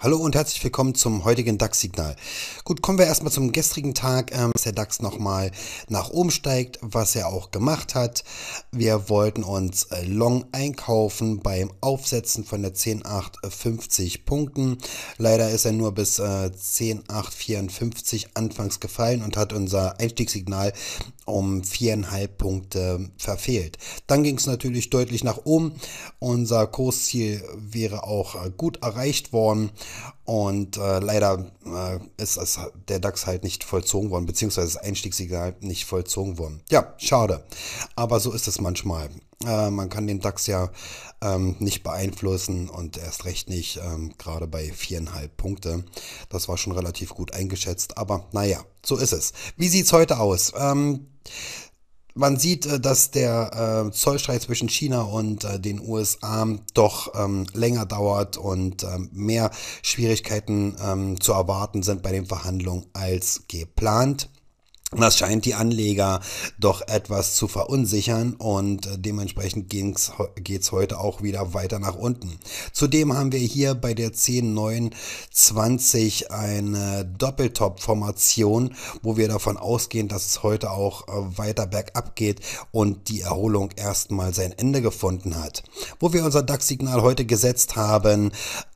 Hallo und herzlich willkommen zum heutigen DAX-Signal. Gut, kommen wir erstmal zum gestrigen Tag, ähm, dass der DAX nochmal nach oben steigt, was er auch gemacht hat. Wir wollten uns äh, long einkaufen beim Aufsetzen von der 10,850 Punkten. Leider ist er nur bis äh, 10,854 anfangs gefallen und hat unser Einstiegssignal um viereinhalb Punkte verfehlt. Dann ging es natürlich deutlich nach oben. Unser Kursziel wäre auch gut erreicht worden und äh, leider ist es, halt, der DAX halt nicht vollzogen worden, beziehungsweise das Einstiegssignal halt nicht vollzogen worden. Ja, schade. Aber so ist es manchmal. Äh, man kann den DAX ja ähm, nicht beeinflussen und erst recht nicht, ähm, gerade bei viereinhalb Punkte. Das war schon relativ gut eingeschätzt, aber naja, so ist es. Wie sieht's heute aus? Ähm, man sieht, äh, dass der äh, Zollstreit zwischen China und äh, den USA doch ähm, länger dauert und ähm, mehr Schwierigkeiten ähm, zu erwarten sind bei den Verhandlungen als geplant. Das scheint die Anleger doch etwas zu verunsichern und äh, dementsprechend geht es heute auch wieder weiter nach unten. Zudem haben wir hier bei der 10.9.20 eine Doppeltop-Formation, wo wir davon ausgehen, dass es heute auch äh, weiter bergab geht und die Erholung erstmal sein Ende gefunden hat. Wo wir unser DAX-Signal heute gesetzt haben,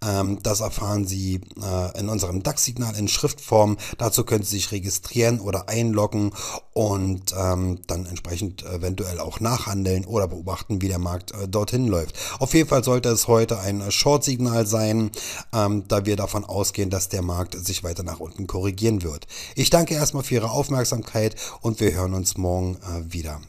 ähm, das erfahren Sie äh, in unserem DAX-Signal in Schriftform. Dazu können Sie sich registrieren oder einloggen anlocken und ähm, dann entsprechend eventuell auch nachhandeln oder beobachten, wie der Markt äh, dorthin läuft. Auf jeden Fall sollte es heute ein Short-Signal sein, ähm, da wir davon ausgehen, dass der Markt sich weiter nach unten korrigieren wird. Ich danke erstmal für Ihre Aufmerksamkeit und wir hören uns morgen äh, wieder.